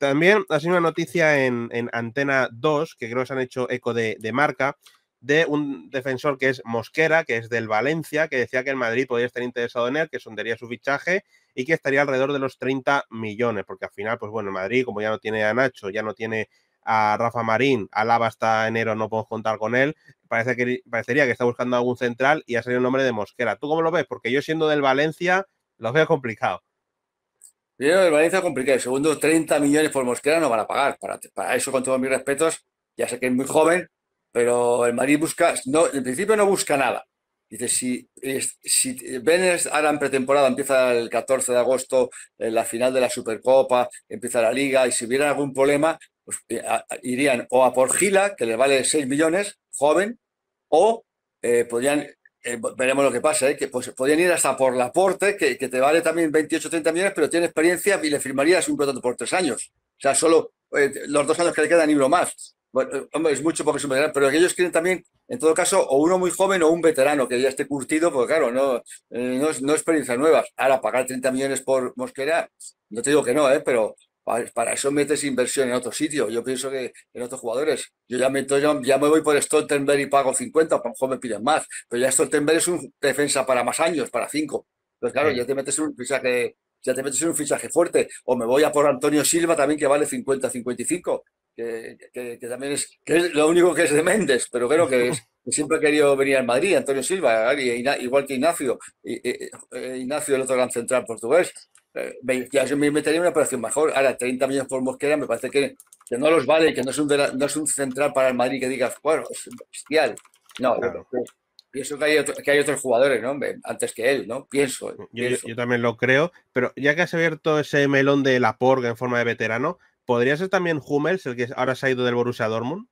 También ha sido una noticia en, Antena 2, que creo que se han hecho eco de, marca, de un defensor que es Mosquera, que es del Valencia, que decía que el Madrid podría estar interesado en él, que sondería su fichaje y que estaría alrededor de los 30 millones, porque al final, pues bueno, Madrid, como ya no tiene a Nacho, ya no tiene a Rafa Marín, a Lava hasta enero no podemos contar con él, parece que, parecería que está buscando algún central y ha salido el nombre de Mosquera. ¿Tú cómo lo ves? Porque yo siendo del Valencia, lo veo complicado. Primero, el Valencia complicado. El segundo, 30 millones por Mosquera no van a pagar. Para, eso, con todos mis respetos, ya sé que es muy joven, pero el Madrid busca, no, en principio no busca nada. Dice, si, si Benes ahora pretemporada empieza el 14 de agosto la final de la Supercopa, empieza la liga, y si hubiera algún problema, pues, eh, irían o a por Gila, que le vale 6 millones, joven, o eh, podrían eh, veremos lo que pasa, eh, que pues, podrían ir hasta por Laporte, que, que te vale también 28 30 millones, pero tiene experiencia y le firmarías un contrato por tres años. O sea, solo eh, los dos años que le quedan y uno más. Bueno, es mucho porque es un veterano, pero ellos quieren también, en todo caso, o uno muy joven o un veterano que ya esté curtido, porque claro, no, no, no experiencias nuevas. Ahora, pagar 30 millones por Mosquera, no te digo que no, ¿eh? pero para eso metes inversión en otro sitio. Yo pienso que en otros jugadores. Yo ya me, ya me voy por Stoltenberg y pago 50, a lo mejor me piden más. Pero ya Stoltenberg es un defensa para más años, para cinco. Pues claro, ya te metes en un fichaje, ya te metes un fichaje fuerte. O me voy a por Antonio Silva también, que vale 50, 55. Que, que, que también es, que es lo único que es de Méndez, pero creo que es, siempre he querido venir al Madrid, Antonio Silva, e igual que Ignacio, eh, Ignacio el otro gran central portugués. Eh, ya yo me metería en una operación mejor. Ahora, 30 millones por Mosquera me parece que, que no los vale, que no es, un no es un central para el Madrid que digas, bueno, es bestial. No, Pienso que hay, hay otros jugadores, ¿no? Antes que él, ¿no? Pienso. Yo, también lo creo, pero ya que has abierto ese melón de la porga en forma de veterano, ¿podría ser también Hummels el que ahora se ha ido del Borussia Dortmund?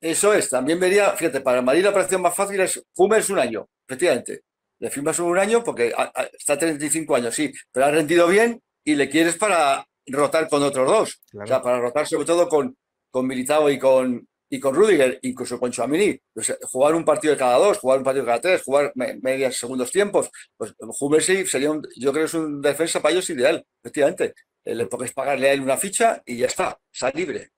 Eso es, también vería, fíjate, para Madrid la operación más fácil es Hummels un año, efectivamente. Le firmas un año porque está está 35 años, sí, pero ha rendido bien y le quieres para rotar con otros dos. O sea, para rotar sobre todo con, con Militao y con, y con Rudiger, incluso con Chouamini. jugar un partido de cada dos, jugar un partido de cada tres, jugar medias segundos tiempos. Pues Hummels sería, yo creo que es un defensa para ellos ideal, efectivamente. Eh, le puedes pagarle a él una ficha y ya está, sale libre.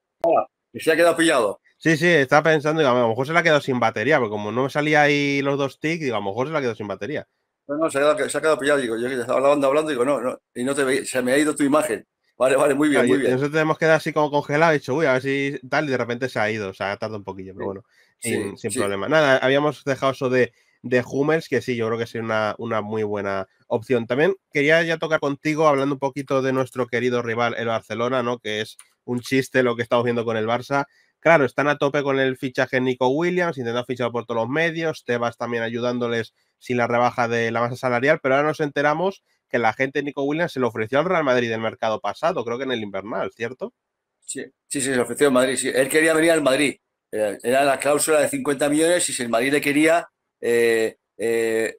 y se ha quedado pillado. Sí, sí, estaba pensando, digo, a lo mejor se la ha quedado sin batería, porque como no me salía ahí los dos tics, digo, a lo mejor se la ha quedado sin batería. No, no, se ha quedado, pillado, digo, yo que estaba hablando, hablando, digo, no, no, y no te se me ha ido tu imagen. Vale, vale, muy bien, muy bien. Nosotros tenemos que así como congelado, dicho, uy, a ver si tal, y de repente se ha ido, o sea, tardado un poquillo, pero bueno, sin, problema. Nada, habíamos dejado eso de, de que sí, yo creo que sería una, una, muy buena opción. También quería ya tocar contigo, hablando un poquito de nuestro querido rival, el Barcelona, ¿no? Que es un chiste lo que estamos viendo con el Barça. Claro, están a tope con el fichaje Nico Williams, intentando fichar por todos los medios, Tebas también ayudándoles sin la rebaja de la masa salarial, pero ahora nos enteramos que la gente Nico Williams se lo ofreció al Real Madrid del mercado pasado, creo que en el invernal, ¿cierto? Sí, sí, se lo ofreció al Madrid. Sí. Él quería venir al Madrid. Era, la cláusula de 50 millones y si el Madrid le quería, eh, eh,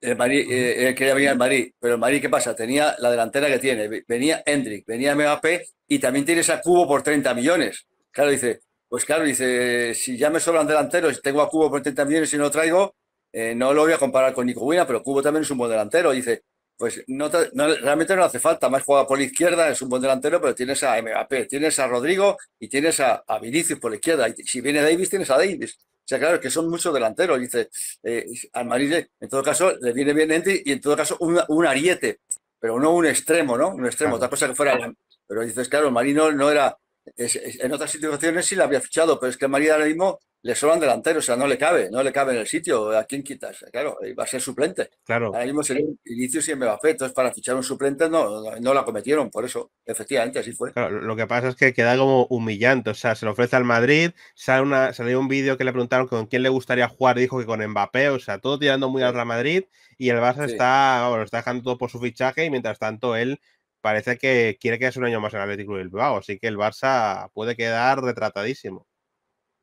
eh, él quería venir al Madrid. Pero el Madrid, ¿qué pasa? Tenía la delantera que tiene. Venía Hendrik, venía Mbappé y también tiene a Cubo por 30 millones. Claro, dice, pues claro, dice, si ya me sobran delanteros, y tengo a Cubo por 30 millones y no lo traigo, eh, no lo voy a comparar con Nico Buena, pero Cubo también es un buen delantero. Dice, pues no, realmente no hace falta, más juega por la izquierda, es un buen delantero, pero tienes a Mbappé, tienes a Rodrigo y tienes a, Vinicius por la izquierda. Y si viene Davis, tienes a Davis. O sea, claro, que son muchos delanteros. Dice, eh, al Madrid, en todo caso, le viene bien Enti y en todo caso un, ariete, pero no un extremo, ¿no? Un extremo, otra cosa que fuera. Pero dices, claro, el Marino no era en otras situaciones sí la había fichado, pero es que María ahora mismo le sobran delantero, o sea, no le cabe, no le cabe en el sitio. ¿A quién quitas? Claro, eh, va a ser suplente. Claro. Ahora mismo sería inicio y Mbappé, entonces para fichar un suplente no, no, la cometieron, por eso, efectivamente, así fue. lo que pasa es que queda como humillante, o sea, se lo ofrece al Madrid, sale una, salió un vídeo que le preguntaron con quién le gustaría jugar, dijo que con Mbappé, o sea, todo tirando muy al Real Madrid y el Barça está, bueno, está dejando todo por su fichaje y mientras tanto él parece que quiere quedarse un año más en el Atlético de Bilbao, así que el Barça puede quedar retratadísimo.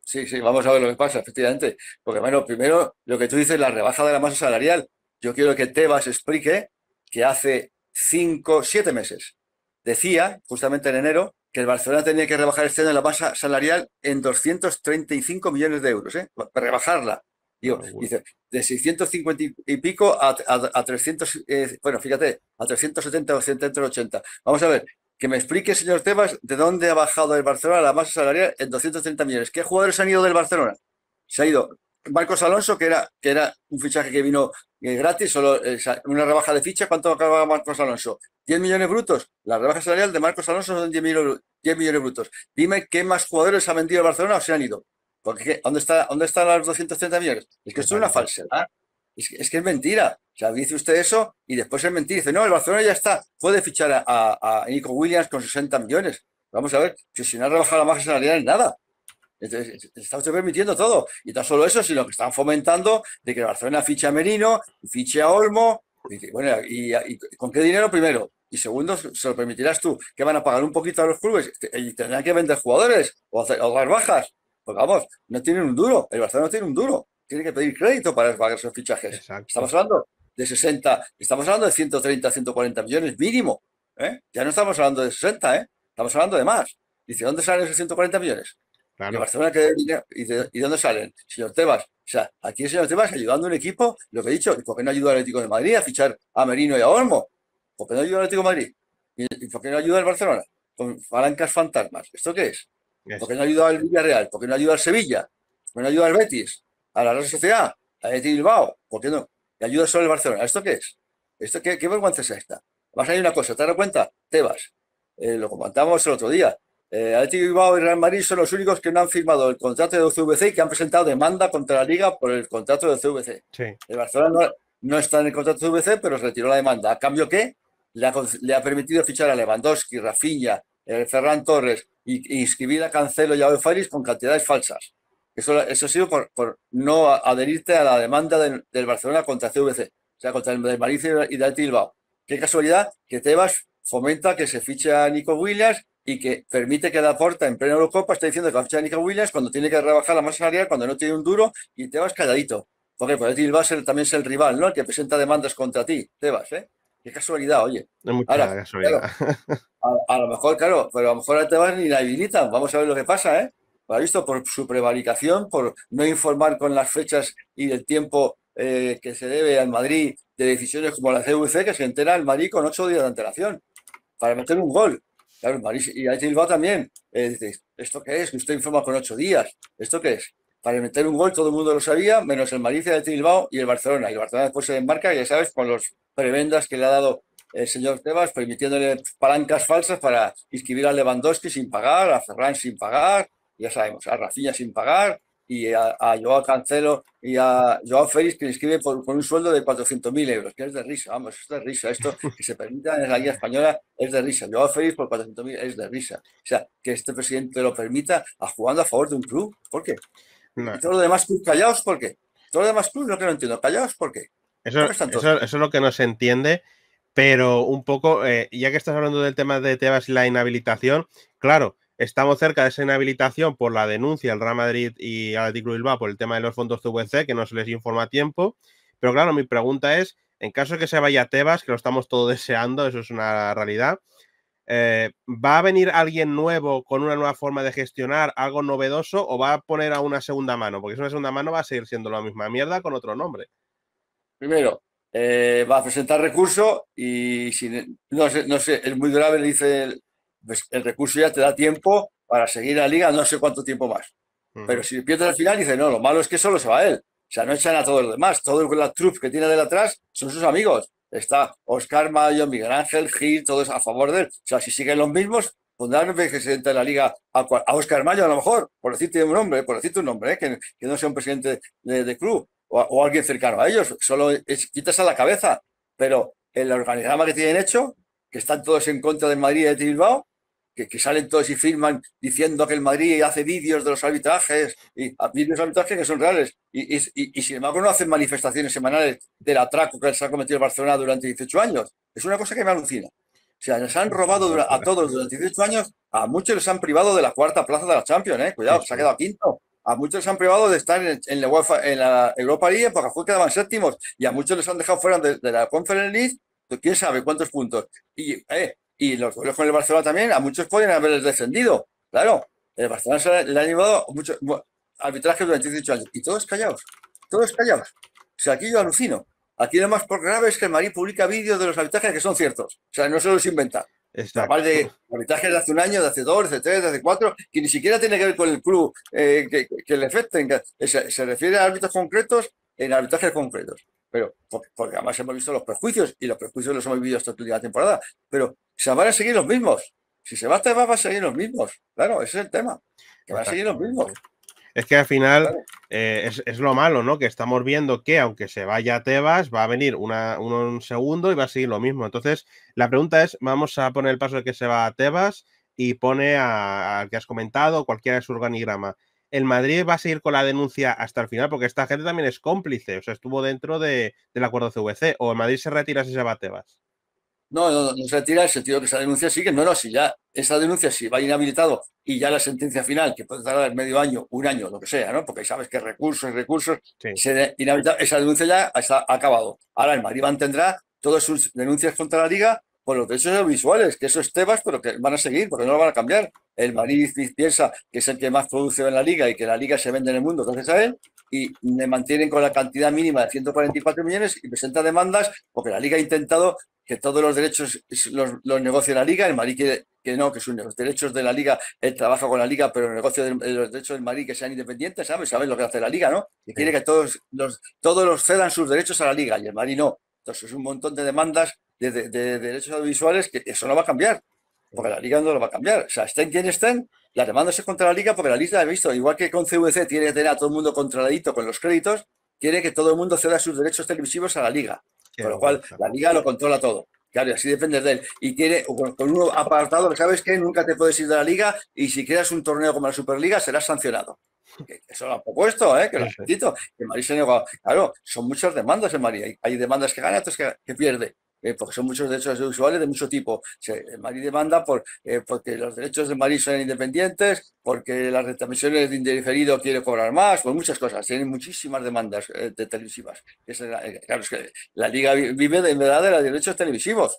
Sí, sí, vamos a ver lo que pasa, efectivamente. Porque, bueno, primero, lo que tú dices, la rebaja de la masa salarial. Yo quiero que Tebas explique que hace cinco, siete meses decía, justamente en enero, que el Barcelona tenía que rebajar este año la masa salarial en 235 millones de euros, ¿eh? rebajarla. Digo, dice de 650 y pico a, 300, eh, bueno, fíjate, a 370 o Vamos a ver, que me explique, señor Tebas, de dónde ha bajado el Barcelona la masa salarial en 230 millones. ¿Qué jugadores han ido del Barcelona? Se ha ido Marcos Alonso, que era, que era un fichaje que vino eh, gratis, solo eh, una rebaja de ficha. ¿Cuánto acababa Marcos Alonso? 10 millones brutos. La rebaja salarial de Marcos Alonso son 10, 10 millones brutos. Dime qué más jugadores ha vendido el Barcelona o se han ido. Porque ¿dónde, está, ¿Dónde están los 230 millones? Es que esto pues es una pues falsedad. Es que, es mentira. O sea, dice usted eso y después es mentira. Dice, no, el Barcelona ya está. Puede fichar a, Nico Williams con 60 millones. Vamos a ver, si, si no ha rebajado la masa salarial en nada. está usted permitiendo todo. Y no solo eso, sino que están fomentando de que el Barcelona fiche a Merino, fiche a Olmo. Y, bueno, y, con qué dinero primero? Y segundo, se lo permitirás tú, que van a pagar un poquito a los clubes y tendrán que vender jugadores o, hacer, otras bajas. Porque vamos, no tienen un duro, el Barcelona no tiene un duro, tiene que pedir crédito para pagar esos fichajes. Estamos hablando de 60, estamos hablando de 130, 140 millones mínimo. ¿eh? Ya no estamos hablando de 60, ¿eh? estamos hablando de más. Dice, ¿dónde salen esos 140 millones? Barcelona ¿Y ¿Y dónde salen? Señor Tebas. O sea, aquí el señor Tebas ayudando un equipo, lo que he dicho, ¿por qué no ayuda al Atlético de Madrid a fichar a Merino y a Olmo? ¿Por qué no ayuda al Atlético de Madrid? ¿Y por qué no ayuda al Barcelona? Con palancas fantasmas. ¿Esto qué es? porque no ayuda al Villarreal? porque no ayuda al Sevilla? ¿Por no ayuda al Betis? ¿A la Real Sociedad? ¿A Betis Bilbao? ¿Por qué no? Y ayuda solo el Barcelona. ¿Esto qué es? ¿Esto qué, qué vergüenza es esta? Vas a ir una cosa, ¿te das cuenta? Tebas. Eh, lo comentamos el otro día. Eh, Bilbao y Real Madrid son los únicos que no han firmado el contrato de CVC y que han presentado demanda contra la Liga por el contrato de CVC. El Barcelona no, está en el contrato de CVC, pero retiró la demanda. ¿A cambio qué? Le ha, permitido fichar a Lewandowski, Rafinha, eh, Ferran Torres, y, a Cancelo y a Ofaris con cantidades falsas. Eso, eso ha sido por, no adherirte a la demanda del, Barcelona contra CVC, o sea, contra el de y de Bilbao. Qué casualidad que Tebas fomenta que se fiche a Nico Williams y que permite que la porta en pleno Eurocopa está diciendo que la ficha a Nico Williams cuando tiene que rebajar la masa salarial, cuando no tiene un duro y Tebas calladito. Porque pues, Bilbao también es el rival, ¿no? El que presenta demandas contra ti, Tebas, ¿eh? Qué casualidad, oye. a, lo mejor, claro, pero a lo mejor te van y la habilitan. Vamos a ver lo que pasa, ¿eh? visto por su prevaricación, por no informar con las fechas y el tiempo eh, que se debe al Madrid de decisiones como la CVC, que se entera el Madrid con ocho días de antelación para meter un gol. y ahí también. Eh, ¿esto qué es? Que usted informa con ocho días. ¿Esto qué es? para meter un gol, todo el mundo lo sabía, menos el Malicia de Bilbao y el Barcelona. Y el Barcelona después se embarca, ya sabes, con los prebendas que le ha dado el señor Tebas, permitiéndole palancas falsas para inscribir a Lewandowski sin pagar, a Ferran sin pagar, ya sabemos, a Rafinha sin pagar y a, Joao Cancelo y a Joao Félix que le inscribe por, un sueldo de 400.000 euros, que es de risa, vamos, es de risa. Esto que se permita en la guía Española es de risa. Joao Félix por 400.000 es de risa. O sea, que este presidente lo permita jugando a favor de un club, ¿por qué? No. lo demás callados, ¿por qué? Todo lo demás clubes no que no entiendo, callados, ¿por qué? Eso, es lo que no se entiende, pero un poco, eh, ya que estás hablando del tema de Tebas y la inhabilitación, claro, estamos cerca de esa inhabilitación por la denuncia al Real Madrid y al Atlético Bilbao por el tema de los fondos CVC, que no se les informa a tiempo, pero claro, mi pregunta es, en caso de que se vaya Tebas, que lo estamos todo deseando, eso es una realidad, eh, ¿Va a venir alguien nuevo con una nueva forma de gestionar, algo novedoso, o va a poner a una segunda mano? Porque si una segunda mano va a seguir siendo la misma mierda con otro nombre. Primero, eh, va a presentar recurso y si no sé, no sé, es muy grave, dice pues, el, recurso ya te da tiempo para seguir la liga, no sé cuánto tiempo más. Pero si pierdes al final, dice, no, lo malo es que solo se va él. O sea, no echan a todos los demás. Todo la truf que tiene de atrás son sus amigos. Está Oscar Mayo, Miguel Ángel Gil, todos a favor de él. O sea, si siguen los mismos, pondrán presidente de la liga a, Oscar Mayo, a lo mejor, por decirte un nombre, por un nombre, ¿eh? que, no sea un presidente de, club o, alguien cercano a ellos. Solo es, quitas a la cabeza. Pero el organigrama que tienen hecho, que están todos en contra de Madrid y de Bilbao, que, salen todos y firman diciendo que el Madrid hace vídeos de los arbitrajes, y ah, vídeos de arbitrajes que son reales, y, y, y, sin embargo no hacen manifestaciones semanales del atraco que se ha cometido el Barcelona durante 18 años. Es una cosa que me alucina. O sea, les han robado a todos durante 18 años, a muchos les han privado de la cuarta plaza de la Champions, ¿eh? cuidado, se ha quedado quinto. A muchos les han privado de estar en, la, Europa League porque fue quedaban séptimos, y a muchos les han dejado fuera de, la Conference League, quién sabe cuántos puntos. Y eh, y los goles con el Barcelona también, a muchos pueden haber descendido, claro. El Barcelona le ha llevado muchos arbitrajes durante 18 años y todos callados, todos callados. O sea, aquí yo alucino. Aquí lo más grave es que el Madrid publica vídeos de los arbitrajes que son ciertos. O sea, no se los inventa. par de arbitrajes de hace un año, de hace dos, de hace tres, de hace cuatro, que ni siquiera tiene que ver con el club eh, que, el le afecten. se, refiere a árbitros concretos en arbitrajes concretos pero porque además hemos visto los prejuicios y los prejuicios los hemos vivido esta última temporada, pero se van a seguir los mismos. Si se va a va a seguir los mismos. Claro, ese es el tema. Que van a seguir los mismos. Es que al final eh, es, lo malo, ¿no? Que estamos viendo que aunque se vaya a Tebas, va a venir un segundo y va a seguir lo mismo. Entonces, la pregunta es, vamos a poner el paso de que se va a Tebas y pone al que has comentado, cualquiera de su organigrama el Madrid va a seguir con la denuncia hasta el final, porque esta gente también es cómplice, o sea, estuvo dentro de, del acuerdo CVC, o el Madrid se retira si se va No, no, se retira en el sentido que esa denuncia sigue, no, no, si ya esa denuncia si va inhabilitado y ya la sentencia final, que puede tardar medio año, un año, lo que sea, ¿no? Porque sabes que recursos, y recursos, se esa denuncia ya está acabado. Ahora el Madrid mantendrá todas sus denuncias contra la Liga por pues los derechos audiovisuales, que esos temas, pero que van a seguir, porque no lo van a cambiar. El Madrid piensa que es el que más produce en la liga y que la liga se vende en el mundo entonces a él, y le mantienen con la cantidad mínima de 144 millones y presenta demandas porque la liga ha intentado que todos los derechos los, los negocie la liga, el Madrid quiere que no, que sus los derechos de la liga, él trabaja con la liga, pero el negocio de los derechos del Madrid que sean independientes, ¿sabes? ¿Sabes lo que hace la liga, no? Que quiere que todos los, todos los cedan sus derechos a la liga y el Madrid no. Entonces es un montón de demandas de, derechos audiovisuales, que eso no va a cambiar, porque la liga no lo va a cambiar. O sea, estén quien estén, la demanda es contra la liga, porque la liga, he visto, igual que con CVC tiene que tener a todo el mundo controladito con los créditos, quiere que todo el mundo ceda sus derechos televisivos a la liga. con lo cual, la liga lo controla todo. Claro, y así depende de él. Y quiere, con, un apartado sabes que nunca te puedes ir de la liga y si creas un torneo como la Superliga serás sancionado. eso lo han propuesto, ¿eh? que lo han Que María se negó. Claro, son muchas demandas en María. Hay demandas que gana, otras que, que pierde. Eh, porque son muchos derechos usuales de mucho tipo. Marí demanda eh, porque los derechos de marí son independientes, porque las retransmisiones de indiferido quiere cobrar más, por muchas cosas. Tienen muchísimas demandas eh, televisivas. claro, es que la Liga vive de, en verdad de los derechos televisivos.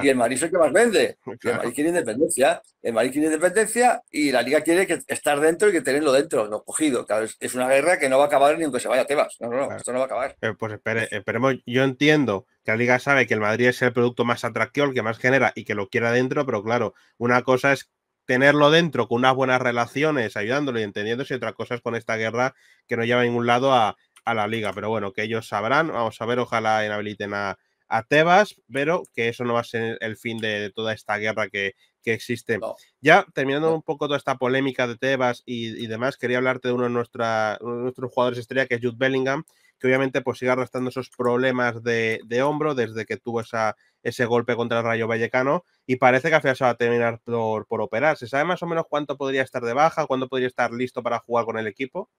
Y el Madrid es el que más vende. El Madrid quiere independencia. El Madrid quiere independencia y la liga quiere que estar dentro y que tenerlo dentro, lo cogido. es, una guerra que no va a acabar ni aunque se vaya a Tebas. No, no, esto no va a acabar. Eh, pues esperemos, yo entiendo que la liga sabe que el Madrid es el producto más atractivo, el que más genera y que lo quiera dentro, pero claro, una cosa es tenerlo dentro con unas buenas relaciones, ayudándolo y entendiéndose, y otra cosa es con esta guerra que no lleva a ningún lado a, a la liga. Pero bueno, que ellos sabrán, vamos a ver, ojalá inhabiliten a a Tebas, pero que eso no va a ser el fin de toda esta guerra que, existe. Ya terminando un poco toda esta polémica de Tebas y, demás, quería hablarte de uno de, nuestra, nuestros jugadores estrella, que es Jude Bellingham, que obviamente pues sigue arrastrando esos problemas de, hombro desde que tuvo esa, ese golpe contra el Rayo Vallecano y parece que al final va a terminar por, por operar. ¿Se sabe más o menos cuánto podría estar de baja, cuándo podría estar listo para jugar con el equipo?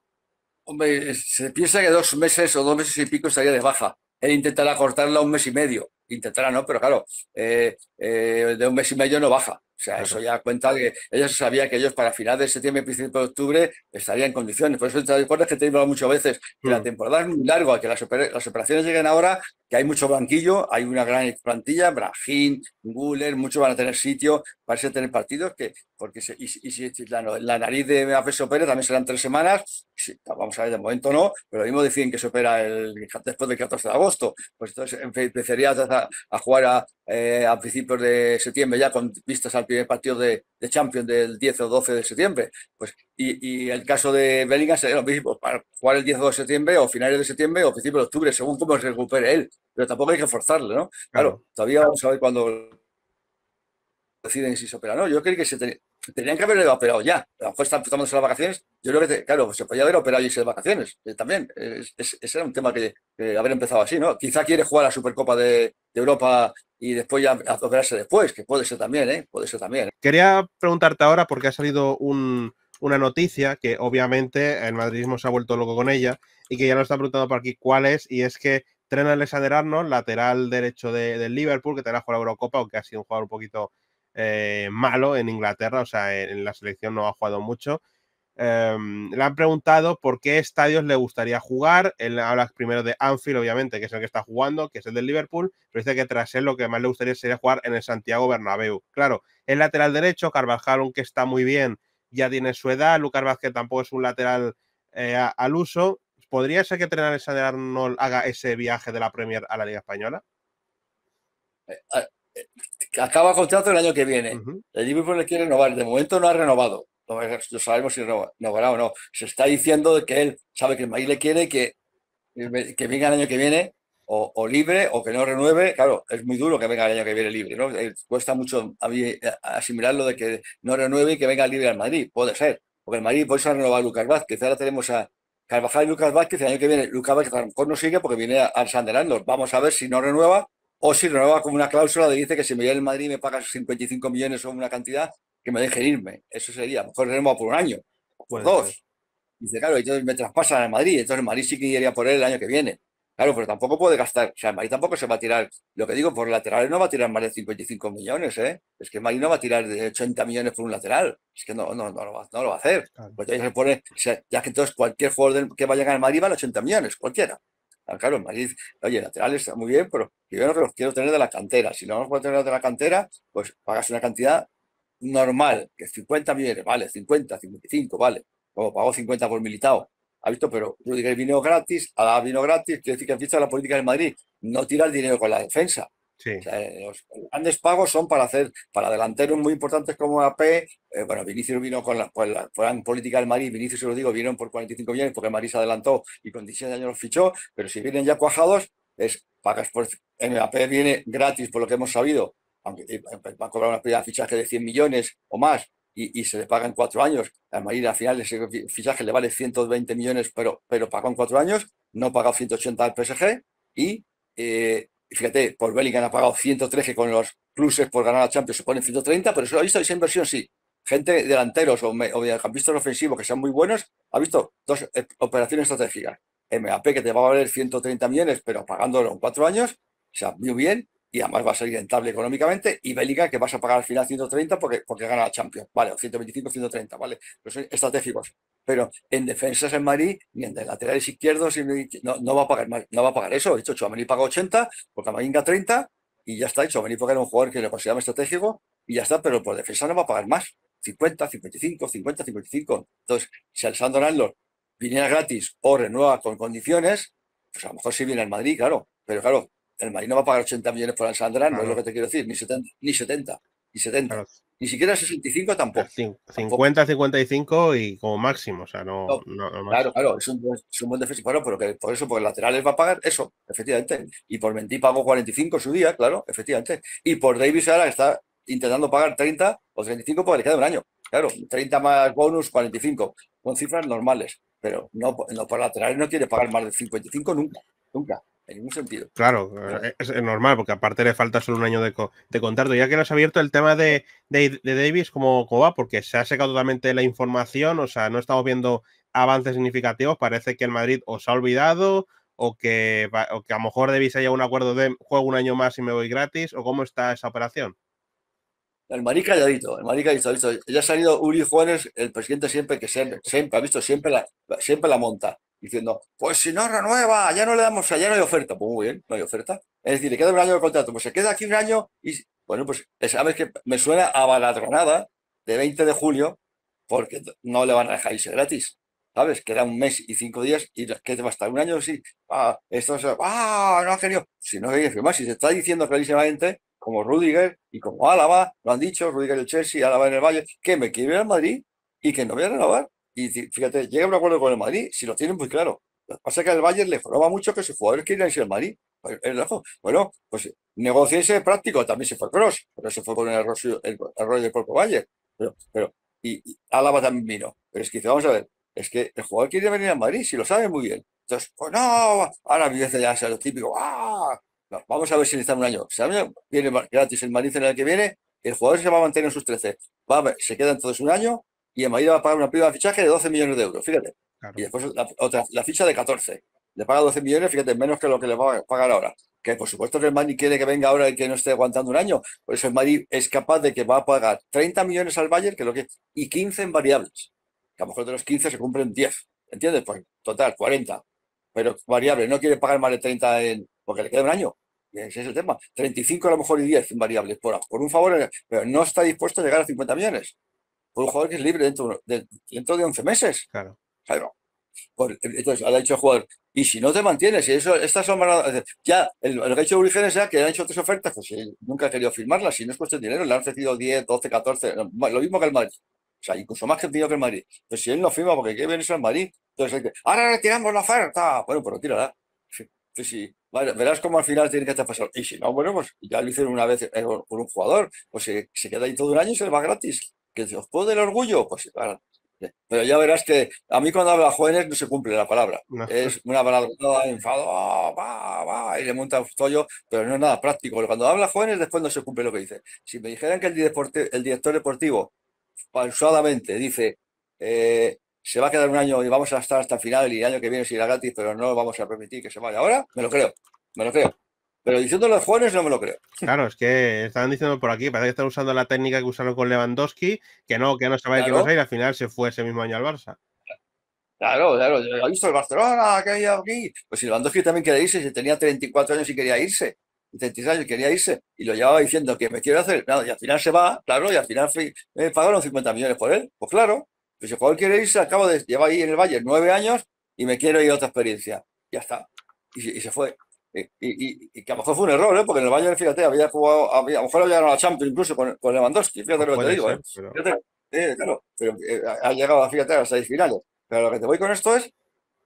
Hombre, se piensa que dos meses o dos meses y pico estaría de baja él intentará cortarla un mes y medio. Intentará, no, pero claro, eh, eh, de un mes y medio no baja o sea, eso ya cuenta que ellos sabía que ellos para final de septiembre y principio de octubre estarían en condiciones. Por eso te acuerdas que te he hablado muchas veces que la mm. temporada es muy larga, que las, operaciones lleguen ahora, que hay mucho banquillo, hay una gran plantilla, Brahim, Guller, muchos van a tener sitio, parece tener partidos que, porque la, nariz de se Pérez también serán tres semanas, vamos a ver, de momento no, pero lo mismo deciden que se opera el, después del 14 de agosto, pues entonces empezarías a, jugar a, eh, a principios de septiembre ya con vistas al partido de, de Champions del 10 o 12 de septiembre. Pues, y, el caso de Bellingham sería lo mismo, para jugar el 10 o 12 de septiembre o finales de septiembre o principios de octubre, según cómo se recupere él. Pero tampoco hay que forzarle, ¿no? Claro, todavía vamos a ver cuándo deciden si se opera. No, yo creo que se, tenían que haberle operado ya. A lo mejor están tomando las vacaciones. Yo creo que, claro, pues se podía haber operado y irse de vacaciones. Eh, también, ese era un tema que, haber empezado así, ¿no? Quizá quiere jugar a la Supercopa de, Europa y después ya a operarse después, que puede ser también, ¿eh? Puede ser también. ¿eh? Quería preguntarte ahora, porque ha salido una noticia que obviamente el madridismo se ha vuelto loco con ella y que ya nos está preguntando por aquí cuál es, y es que trena Alexander Arnold, lateral derecho del Liverpool, que te la jugado la Eurocopa, aunque ha sido un jugador un poquito eh, malo en Inglaterra, o sea, en, la selección no ha jugado mucho. Em, le han preguntado por qué estadios le gustaría jugar. Él habla primero de Anfield, obviamente, que es el que está jugando, que es el del Liverpool, pero dice que tras él lo que más le gustaría sería jugar en el Santiago Bernabéu. Claro, el lateral derecho, Carvajal, aunque está muy bien, ya tiene su edad. Lucas Vázquez tampoco es un lateral eh, al uso. ¿Podría ser que Trenar Alexander Arnold haga ese viaje de la Premier a la Liga Española? Eh, acaba contrato el año que viene. El Liverpool le quiere renovar. De momento no ha renovado. No, eh, sabemos si renovará o no. Se está diciendo que él sabe que el Madrid le quiere que, que venga el año que viene o, libre o que no renueve. Claro, es muy duro que venga el año que viene libre. Eh, cuesta mucho eh, asimilarlo de que no renueve y que venga libre al Madrid. Puede ser. Porque el Madrid puede renovar a Lucas Vázquez. Ahora tenemos a, Carvajal y Lucas Vázquez, el año que viene Lucas Vázquez no sigue porque viene al Sunderland. Vamos a ver si no renueva o si renueva con una cláusula de dice que si me viene el Madrid y me pagas 55 millones o una cantidad, que me deje irme. Eso sería, a lo mejor renovaba por un año, por dos. Dice, claro, entonces me traspasan al Madrid, entonces el Madrid sí que iría por él el año que viene. Claro, pero tampoco puede gastar, o sea, el Madrid tampoco se va a tirar, lo que digo, por laterales no va a tirar más de 55 millones, ¿eh? Es que el Madrid no va a tirar de 80 millones por un lateral, es que no, no, lo, va, a hacer. Pues ya, que entonces cualquier jugador que vaya a ganar Madrid vale 80 millones, cualquiera. Ah, claro, en Madrid, oye, laterales está muy bien, pero yo no los quiero tener de la cantera. Si no los puedo tener de la cantera, pues pagas una cantidad normal, que 50 millones, vale, 50, 55, vale. Como pago 50 por militado. Ha visto, pero el vino gratis, la vino gratis, quiere decir que visto la política de Madrid. No tira el dinero con la defensa los grandes pagos son para hacer, para delanteros muy importantes como AP. Eh, bueno, Vinicius vino con la, política del Madrid, Vinicius se lo digo, vieron por 45 millones porque el se adelantó y con 17 años los fichó, pero si vienen ya cuajados, es pagas por. MAP viene gratis, por lo que hemos sabido, aunque eh, eh, va a cobrar una de fichaje de 100 millones o más, y, se le pagan en cuatro años. Al Madrid al final ese fichaje le vale 120 millones, pero, pero pagó en cuatro años, no pagó 180 al PSG y eh, fíjate, por Bellingham ha pagado 113 con los cruces por ganar la Champions, se ponen 130, pero eso lo ha visto esa inversión, sí. Gente delanteros o, me, o mediocampistas ofensivos que sean muy buenos, ha visto dos eh, operaciones estratégicas. MAP que te va a valer 130 millones, pero pagándolo en cuatro años, o sea, muy bien, y además va a ser rentable económicamente, y Bélica, que vas a pagar al final 130 porque, porque gana la Champions, ¿vale? O 125, 130, ¿vale? Pero son estratégicos. Pero en defensas en Madrid, ni en laterales izquierdos, no, va a pagar no va a pagar eso. De hecho, Chouameni paga 80, porque Camavinga 30, y ya está. Chouameni porque era un jugador que lo consideraba estratégico, y ya está, pero por defensa no va a pagar más. 50, 55, 50, 55. Entonces, si al Alessandro Landlord viniera gratis o renueva con condiciones, pues a lo mejor sí viene al Madrid, claro. Pero claro, el Madrid no va a pagar 80 millones por Alessandra, no es lo que te quiero decir, ni 70, ni 70, ni Ni siquiera 65 tampoco. 50, 55 y como máximo, o sea, no. claro, claro, es un, buen defensivo. pero por eso, por laterales va a pagar eso, efectivamente. Y por Mendy pago 45 su día, claro, efectivamente. Y por Davis ahora está intentando pagar 30 o 35 por el de un año. Claro, 30 más bonus, 45, con cifras normales. Pero no, no por laterales no quiere pagar más de 55 nunca, nunca en ningún sentido. Claro, eh, es, normal, porque aparte le falta solo un año de, contrato. Ya que nos ha abierto el tema de, Davis, como va? Porque se ha secado totalmente la información, o sea, no estamos viendo avances significativos. Parece que el Madrid os ha olvidado o que, que a lo mejor Davis haya un acuerdo de juego un año más y me voy gratis, o cómo está esa operación. El Madrid calladito, el Ya ha salido Uri Juárez, el presidente siempre que siempre, ha visto, siempre siempre la monta diciendo, pues si no renueva, ya no le damos, ya no hay oferta. Pues muy bien, no hay oferta. Es decir, le queda un año de contrato, pues se queda aquí un año y, bueno, pues eh, sabes que me suena a baladronada de 20 de julio porque no le van a dejar irse gratis. ¿Sabes? Que Queda un mes y cinco días y que te va a estar un año así. Ah, esto es, ah, no ha querido. Si no quería firmar, si se está diciendo clarísimamente, como Rudiger y como Álava, lo han dicho, Rudiger el Chelsea, Álava en el Valle, que me quiere ir a Madrid y que no voy a renovar. Y fíjate, llega un acuerdo con el Madrid, si lo tienen muy claro. Lo que pasa es que al Bayern le joroba mucho que sus jugadores quieran irse al Madrid. Bueno, pues negocio ese práctico, también se fue Cross, pero se fue con el error, el del propio Bayern. Pero, y, alaba también vino. Pero es que vamos a ver, es que el jugador quiere venir al Madrid, si lo sabe muy bien. Entonces, pues no, ahora viene ya es lo típico, ¡ah! vamos a ver si necesitan un año. Si viene gratis el Madrid en el que viene, el jugador se va a mantener en sus 13. Va se quedan entonces un año y el Madrid va a pagar una prima de fichaje de 12 millones de euros, fíjate. Y después la, otra, la ficha de 14. Le paga 12 millones, fíjate, menos que lo que le va a pagar ahora. Que por supuesto que el Madrid quiere que venga ahora y que no esté aguantando un año. Por eso el Madrid es capaz de que va a pagar 30 millones al Bayern que lo que, y 15 en variables. Que a lo mejor de los 15 se cumplen 10. ¿Entiendes? Pues total, 40. Pero variable, no quiere pagar más de 30 porque le queda un año. ese es el tema. 35 a lo mejor y 10 en variables por, por un favor, pero no está dispuesto a llegar a 50 millones por un jugador que es libre dentro de, dentro de 11 meses. Claro. claro. entonces, ha dicho el jugador, y si no te mantienes, y eso, estas son ya, el, que ha hecho Urigen es ya que han hecho tres ofertas, pues él nunca ha querido firmarlas, si no es cuestión de dinero, le han ofrecido 10, 12, 14, lo mismo que el Madrid. O sea, incluso más que el que el Madrid. Pues si él no firma porque quiere venirse al Madrid, entonces ahora retiramos la oferta. Bueno, pero pues tírala. verás cómo al final tiene que estar pasando. Y si no, bueno, pues ya lo hicieron una vez con eh, un jugador, pues se, se queda ahí todo un año y se le va gratis que os puedo del orgullo, pues claro. Ah, eh, pero ya verás que a mí cuando habla jóvenes no se cumple la palabra. Es una palabra enfado, ah, va, y le monta un tollo, pero no es nada práctico. Cuando habla jóvenes después no se cumple lo que dice. Si me dijeran que el, director deportivo pausadamente dice, eh, se va a quedar un año y vamos a estar hasta el final y el año que viene se irá gratis, pero no vamos a permitir que se vaya ahora, me lo creo, me lo creo. Pero diciendo los jóvenes no me lo creo. Claro, es que estaban diciendo por aquí, parece que están usando la técnica que usaron con Lewandowski, que no, que no se que no a ir, al final se fue ese mismo año al Barça. Claro, claro, ha visto el Barcelona, que aquí. Pues si Lewandowski también quería irse, si tenía 34 años y quería irse, 36 años y quería irse, y lo llevaba diciendo que me quiero hacer, nada, y al final se va, claro, y al final me eh, pagaron 50 millones por él. Pues claro, pues si el jugador quiere irse, acabo de llevar ahí en el Valle nueve años y me quiero ir a otra experiencia. Ya está. y se fue. Y, y, que a lo mejor fue un error, ¿eh? porque en el Bayern, fíjate, había jugado, había, a lo mejor había ganado la Champions incluso con, con Lewandowski, fíjate lo que te digo, ¿eh? ¿eh? claro, pero eh, ha llegado, a fíjate, a las seis finales. Pero lo que te voy con esto es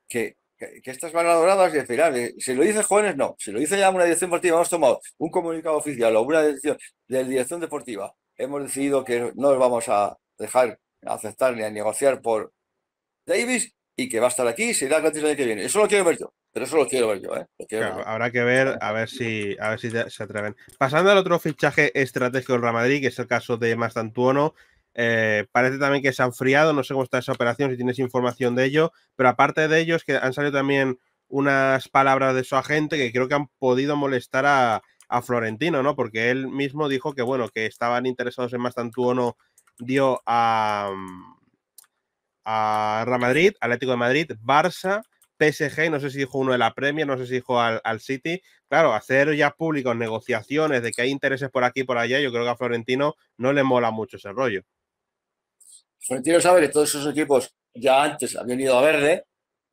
que, que, estas van a dorar las seis finales. Si lo dice jóvenes, no. Si lo dice ya una dirección deportiva, hemos tomado un comunicado oficial o una dirección de la dirección deportiva, hemos decidido que no nos vamos a dejar aceptar ni a negociar por Davis y que va a estar aquí y será gratis el año que viene. Eso lo quiero ver yo. Pero eso lo quiero ver yo, ¿eh? Habrá que ver a ver si, a ver si se atreven. Pasando al otro fichaje estratégico del Real Madrid, que es el caso de Mastantuono. Eh, parece también que se han enfriado no sé cómo está esa operación, si tienes información de ello, pero aparte de ello es que han salido también unas palabras de su agente que creo que han podido molestar a, Florentino, ¿no? Porque él mismo dijo que, bueno, que estaban interesados en Mastantuono dio a, mm, a Real Madrid, Atlético de Madrid, Barça PSG, no sé si dijo uno de la Premier, no sé si dijo al, City. Claro, hacer ya públicos negociaciones de que hay intereses por aquí y por allá, yo creo que a Florentino no le mola mucho ese rollo. Florentino sabe que todos esos equipos ya antes habían ido a verde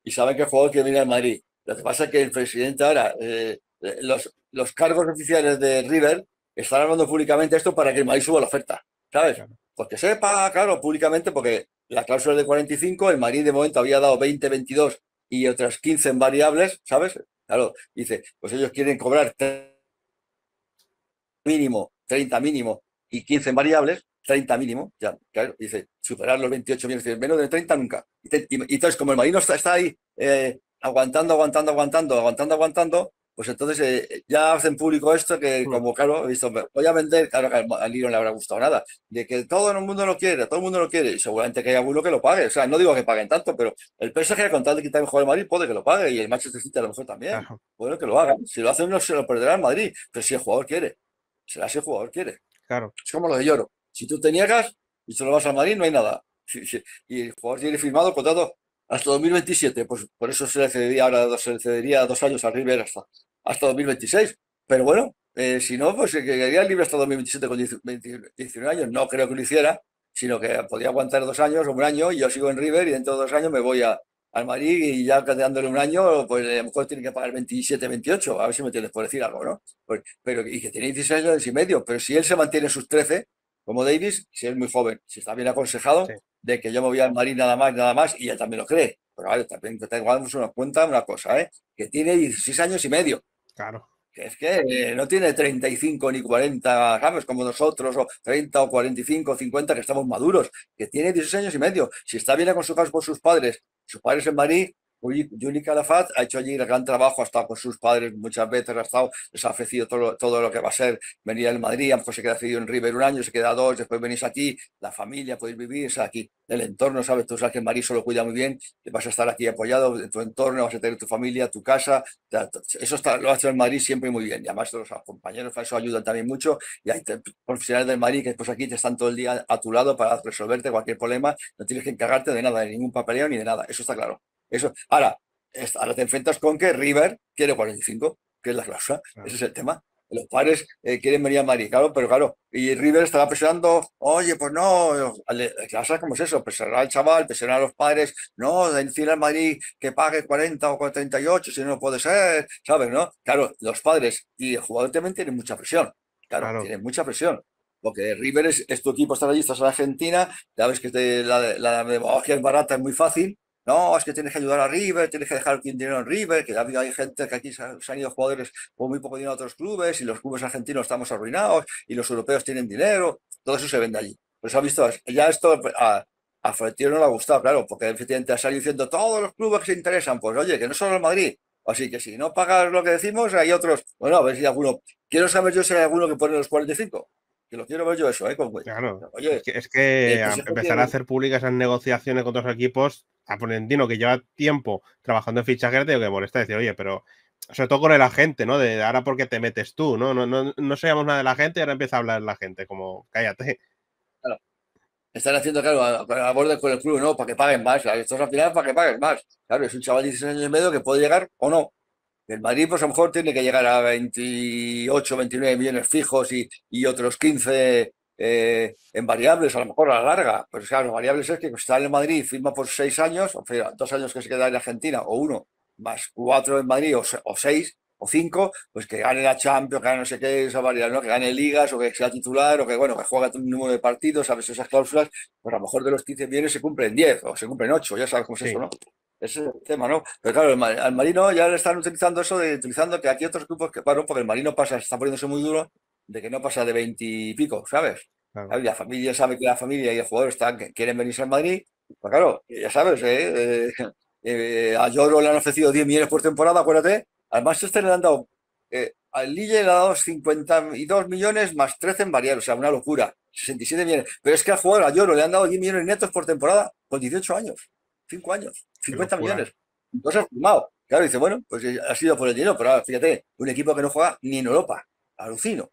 y saben que jugador que viene al Madrid. Lo que pasa es que el presidente ahora, eh, eh, los, los cargos oficiales de River están hablando públicamente esto para que el Madrid suba la oferta, ¿sabes? Porque pues sepa, claro, públicamente, porque la cláusula de 45, el Madrid de momento había dado 20, 22 y otras 15 variables, ¿sabes? Claro, dice, pues ellos quieren cobrar mínimo, 30 mínimo y 15 en variables, 30 mínimo, ya, claro, dice, superar los 28 millones, menos de 30 nunca. Y, entonces, como el marino está, ahí eh, aguantando, aguantando, aguantando, aguantando, aguantando, pues entonces eh, ya hacen público esto que mm. como claro, he visto, pues, voy a vender, claro que a lío no le habrá gustado nada, de que todo el mundo lo quiere, todo el mundo lo quiere, y seguramente que hay alguno que lo pague, o sea, no digo que paguen tanto, pero el PSG con tal de quitar juego de Madrid puede que lo pague, y el Manchester City a lo mejor también, Puede bueno que lo hagan, si lo hacen no se lo perderá el Madrid, pero si el jugador quiere, será si el jugador quiere. Claro. Es como lo de Lloro, si tú te niegas y se lo vas al Madrid no hay nada, y el jugador tiene firmado contrato hasta 2027. Pues por eso se le cedería ahora se le cedería dos años al River hasta, hasta 2026. Pero bueno, eh, si no, pues que quedaría libre hasta 2027 con 19, años. No creo que lo hiciera, sino que podía aguantar dos años o un año y yo sigo en River y dentro de dos años me voy a, al Madrid y ya quedándole un año, pues a lo mejor tiene que pagar 27, 28, a ver si me tienes por decir algo, ¿no? Pues, pero, y que tiene 16 años y medio, pero si él se mantiene sus 13, como Davis, si es muy joven, si está bien aconsejado, de que yo me voy al Madrid nada más, nada más, y ella también lo cree. Pero vale, también te tengo una cuenta una cosa, ¿eh? Que tiene 16 años y medio. Claro. Que es que eh, no tiene 35 ni 40, ¿sabes? Como nosotros, o 30 o 45, 50, que estamos maduros, que tiene 16 años y medio. Si está bien aconsejado por sus padres, sus padres en Madrid, Juli Calafat ha hecho allí el gran trabajo, ha estado con sus padres muchas veces, ha estado, les ha ofrecido todo, todo lo que va a ser venir al Madrid, a lo mejor se queda cedido en River un año, se queda dos, después venís aquí, la familia, podéis vivir, o sea, aquí, el entorno, ¿sabes? Tú sabes que el solo lo cuida muy bien, vas a estar aquí apoyado en tu entorno, vas a tener tu familia, tu casa, eso está, lo ha hecho el Madrid siempre muy bien, y además los compañeros, eso ayudan también mucho, y hay profesionales del Madrid que después aquí te están todo el día a tu lado para resolverte cualquier problema, no tienes que encargarte de nada, de ningún papeleo ni de nada, eso está claro. Eso. Ahora, ahora te enfrentas con que River quiere 45, que es la cláusula. Ese es el tema. Los padres eh, quieren venir a Madrid, claro, pero claro, y River estará presionando, oye, pues no, clase ¿cómo es eso? Presionará al chaval, presionar a los padres, no, decirle al Madrid que pague 40 o 48, si no puede ser, ¿sabes? no? Claro, los padres y el jugador también tienen mucha presión, claro, tiene tienen mucha presión, porque River es, tu equipo, está allí, estás en Argentina, ves que la, la demagogia es barata, es muy fácil, no, es que tienes que ayudar a River, tienes que dejar dinero en River, que ha hay gente que aquí se han, ido jugadores con muy poco dinero a otros clubes y los clubes argentinos estamos arruinados y los europeos tienen dinero, todo eso se vende allí. Pues ha visto, ya esto a, a Florentino no le ha gustado, claro, porque efectivamente ha salido diciendo todos los clubes que se interesan, pues oye, que no solo el Madrid. Así que si no pagas lo que decimos, hay otros. Bueno, a ver si alguno. Quiero saber yo si hay alguno que pone los 45 que lo quiero ver yo eso, ¿eh? Con Claro. Oye, es que, es que empezar a hacer públicas las negociaciones con otros equipos a Ponentino, que lleva tiempo trabajando en fichajes, creo que molesta decir, oye, pero sobre todo con el agente, ¿no? De ahora porque te metes tú, ¿no? No, no, no sabíamos nada de la gente y ahora empieza a hablar la gente, como cállate. Claro. Están haciendo, claro, a, borde con el club, ¿no? Para que paguen más. Esto al final para que paguen más. Claro, es un chaval de 16 años y medio que puede llegar o no. El Madrid, pues a lo mejor tiene que llegar a 28, 29 millones fijos y, y otros 15 eh, en variables, a lo mejor a la larga, pero claro, variables es que está en Madrid firma por seis años, o sea, dos años que se queda en Argentina, o uno, más cuatro en Madrid, o, seis, o cinco, pues que gane la Champions, que gane no sé qué, esa variable, ¿no? que gane ligas, o que sea titular, o que bueno, que juega un número de partidos, sabes, esas cláusulas, pues a lo mejor de los 15 millones se cumplen 10, o se cumplen 8, ya sabes cómo es eso, ¿no? Ese es el tema, ¿no? Pero claro, al marino ya le están utilizando eso de utilizando que aquí otros grupos que, bueno, porque el marino pasa, está poniéndose muy duro, de que no pasa de 20 y pico, ¿sabes? La familia sabe que la familia y el jugador están, que quieren venirse a Madrid. Pues claro, ya sabes, ¿eh? eh, eh a Lloro le han ofrecido 10 millones por temporada, acuérdate. Al Manchester le han dado, eh, al Lille le han dado 52 millones más 13 en variar, o sea, una locura, 67 millones. Pero es que al jugador, a Lloro le han dado 10 millones netos por temporada con 18 años, 5 años, 50 millones. Entonces, firmado. Claro, dice, bueno, pues ha sido por el dinero, pero ahora fíjate, un equipo que no juega ni en Europa, alucino,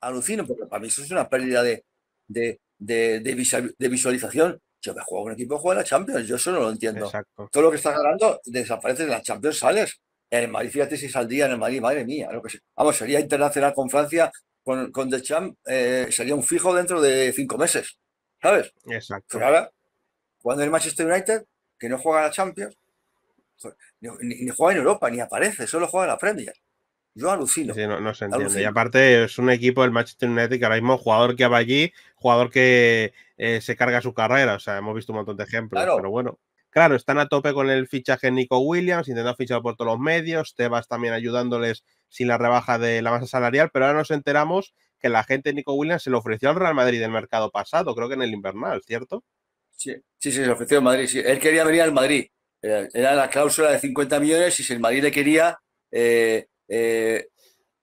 alucino, porque para mí eso es una pérdida de, de, visualización. Yo me juego un equipo juega la Champions, yo eso no lo entiendo. Todo lo que estás ganando desaparece de la Champions, sales. En el Madrid, fíjate si saldría en el Madrid, madre mía. Lo que sea. Vamos, sería internacional con Francia, con, con The Champ, eh, sería un fijo dentro de cinco meses, ¿sabes? Exacto. Pero ahora, cuando el Manchester United, que no juega la Champions, ni, juega en Europa, ni aparece, solo juega la Premier. Yo alucino. Sí, no, se entiende. Y aparte es un equipo, del Manchester United, que ahora mismo jugador que va allí, jugador que eh, se carga su carrera. O sea, hemos visto un montón de ejemplos, pero bueno. Claro, están a tope con el fichaje Nico Williams, intentando fichar por todos los medios, Tebas también ayudándoles sin la rebaja de la masa salarial, pero ahora nos enteramos que la gente de Nico Williams se lo ofreció al Real Madrid del mercado pasado, creo que en el invernal, ¿cierto? Sí, sí, sí se lo ofreció al Madrid. Él quería venir al Madrid. Era, la cláusula de 50 millones y si el Madrid le quería, eh, eh,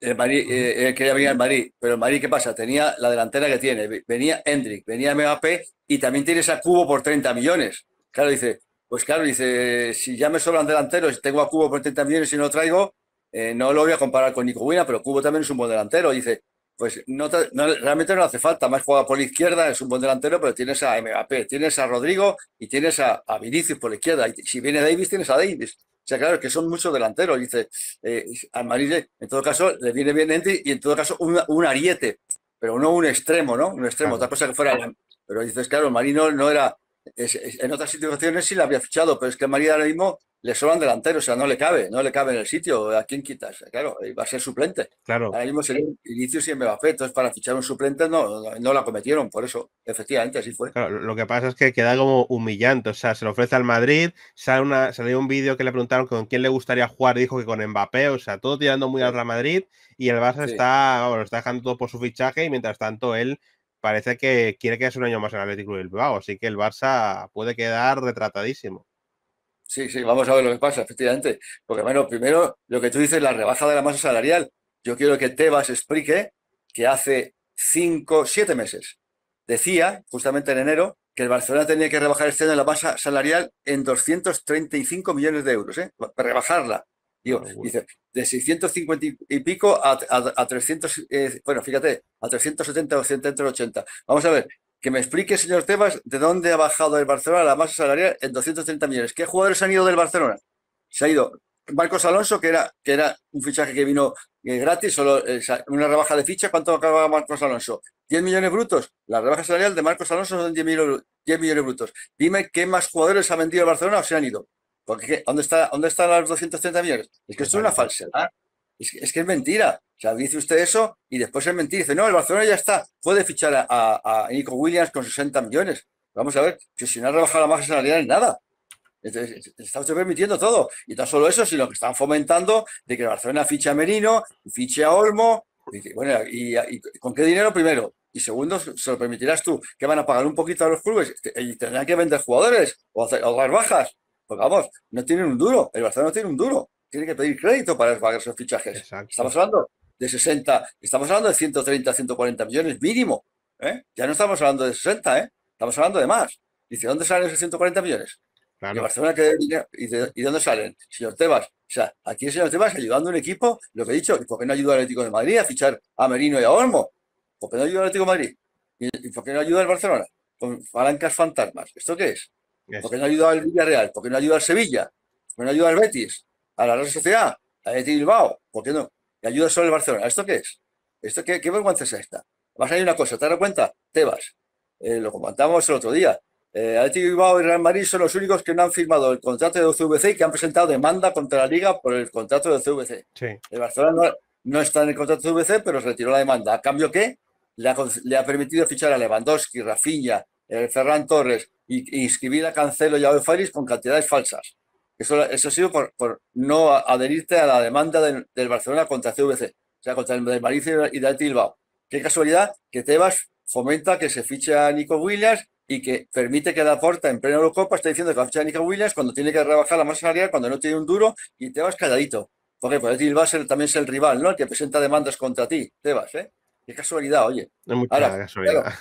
el eh, eh, quería venir al Madrid, pero el Madrid, ¿qué pasa? Tenía la delantera que tiene, venía Hendrick venía Mbappé y también tienes a Cubo por 30 millones. Claro, dice, pues claro, dice, si ya me sobran delanteros, tengo a Cubo por 30 millones y no lo traigo, no lo voy a comparar con Nico pero Cubo también es un buen delantero. Dice, pues no, realmente no hace falta, más juega por la izquierda, es un buen delantero, pero tienes a Mbappé, tienes a Rodrigo y tienes a, a Vinicius por la izquierda. si viene Davis, tienes a Davis. O sea, claro, que son muchos delanteros. Dice, eh, al Marine, en todo caso, le viene bien Andy y en todo caso un, ariete, pero no un extremo, ¿no? Un extremo, otra cosa que fuera. Pero dices, claro, Marino no era. en otras situaciones sí la había fichado, pero es que María ahora mismo le sobran delanteros, o sea, no le cabe, no le cabe en el sitio. ¿A quién quitas? Claro, eh, va a ser suplente. Claro. Ahora mismo sería inicio y Mbappé, entonces para fichar un suplente no, no la cometieron, por eso, efectivamente, así fue. Claro, lo que pasa es que queda como humillante, o sea, se lo ofrece al Madrid, sale una, salió un vídeo que le preguntaron con quién le gustaría jugar, dijo que con Mbappé, o sea, todo tirando muy al Real Madrid y el Barça está, bueno, está dejando todo por su fichaje y mientras tanto él parece que quiere quedarse un año más en el Atlético Bilbao, así que el Barça puede quedar retratadísimo. Sí, sí, vamos a ver lo que pasa, efectivamente. Porque, bueno, primero, lo que tú dices, la rebaja de la masa salarial. Yo quiero que Tebas explique que hace cinco, siete meses decía, justamente en enero, que el Barcelona tenía que rebajar este año la masa salarial en 235 millones de euros, ¿eh? Para rebajarla. Digo, dice, de 650 y pico a, a, 300, eh, bueno, fíjate, a 370 280. Vamos a ver, que me explique, señor Tebas, de dónde ha bajado el Barcelona la masa salarial en 230 millones. ¿Qué jugadores han ido del Barcelona? Se ha ido Marcos Alonso, que era, que era un fichaje que vino eh, gratis, solo eh, una rebaja de ficha. ¿Cuánto acaba Marcos Alonso? ¿10 millones brutos? La rebaja salarial de Marcos Alonso son 10 millones, 10 brutos. Dime qué más jugadores ha vendido el Barcelona o se han ido. Porque, ¿dónde, está, ¿Dónde están los 230 millones? Es que esto es una falsedad. Es, que es mentira. O sea, dice usted eso y después es mentira. Dice, no, el Barcelona ya está. Puede fichar a, Nico Williams con 60 millones. Vamos a ver, que si no ha rebajado la masa salarial en nada. está usted permitiendo todo. Y tan solo eso, sino que están fomentando de que el Barcelona fiche a Merino, fiche a Olmo. Y, bueno, y, con qué dinero primero? Y segundo, se lo permitirás tú, que van a pagar un poquito a los clubes y tendrán que vender jugadores o, hacer, otras bajas. Porque vamos, no tienen un duro. El Barcelona no tiene un duro tiene que pedir crédito para pagar esos fichajes. Estamos hablando de 60, estamos hablando de 130, 140 millones mínimo. ¿eh? Ya no estamos hablando de 60, ¿eh? estamos hablando de más. Dice, ¿dónde salen esos 140 millones? ¿De Barcelona ¿Y dónde salen? Señor Tebas. O sea, aquí el señor Tebas ayudando un equipo, lo que he dicho, ¿y por qué no ayuda al Atlético de Madrid a fichar a Merino y a Olmo? ¿Por qué no ayuda al Atlético de Madrid? ¿Y, por qué no ayuda al Barcelona? Con palancas fantasmas. ¿Esto qué es? ¿Por qué no ayuda al Villarreal? ¿Por qué no ayuda al Sevilla? ¿Por qué no ayuda al Betis? a la Real Sociedad, a Bilbao, ¿por qué no? Y ayuda solo el Barcelona. ¿Esto qué es? ¿Esto qué, vergüenza es esta? Vas a ir una cosa, ¿te das cuenta? Te vas. Eh, lo comentamos el otro día. Eh, Bilbao y Real Madrid son los únicos que no han firmado el contrato de CVC y que han presentado demanda contra la Liga por el contrato de CVC. El Barcelona no, está en el contrato de CVC, pero se retiró la demanda. ¿A cambio qué? le ha, permitido fichar a Lewandowski, Rafinha, eh, Ferran Torres y, inscribir a Cancelo y a Odefaris con cantidades falsas. Eso, eso ha sido por, no adherirte a la demanda del, Barcelona contra CVC, o sea, contra el de y de Bilbao. Qué casualidad que Tebas fomenta que se fiche a Nico Williams y que permite que la porta en plena Copa, está diciendo que va a fichar a Nico Williams cuando tiene que rebajar la masa salarial, cuando no tiene un duro y Tebas calladito. Porque pues, ser también es el rival, ¿no? El que presenta demandas contra ti, Tebas, ¿eh? Qué casualidad, oye. Es mucha casualidad.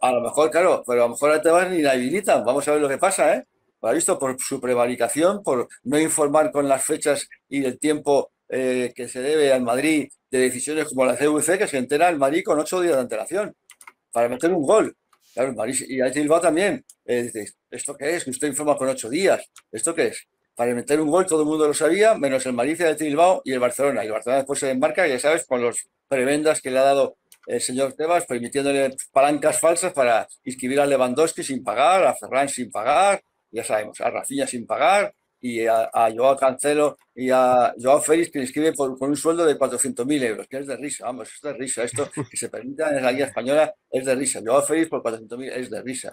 a, lo mejor, claro, pero a lo mejor a Tebas ni la habilitan. Vamos a ver lo que pasa, ¿eh? ha visto? por su prevaricación, por no informar con las fechas y el tiempo eh, que se debe al Madrid de decisiones como la CVC, que se entera el Madrid con ocho días de antelación para meter un gol. y a también. Eh, ¿esto qué es? Que usted informa con ocho días. ¿Esto qué es? Para meter un gol todo el mundo lo sabía, menos el Madrid, el Bilbao y el Barcelona. Y el Barcelona después se embarca, ya sabes, con los prebendas que le ha dado el señor Tebas, permitiéndole palancas falsas para inscribir a Lewandowski sin pagar, a Ferran sin pagar, ya sabemos, a Rafinha sin pagar y a, a Joao Cancelo y a Joao Félix que inscribe por, con un sueldo de 400.000 euros, que es de risa, vamos, es de risa. Esto que se permita en la guía Española es de risa. Joao Félix por 400.000 es de risa.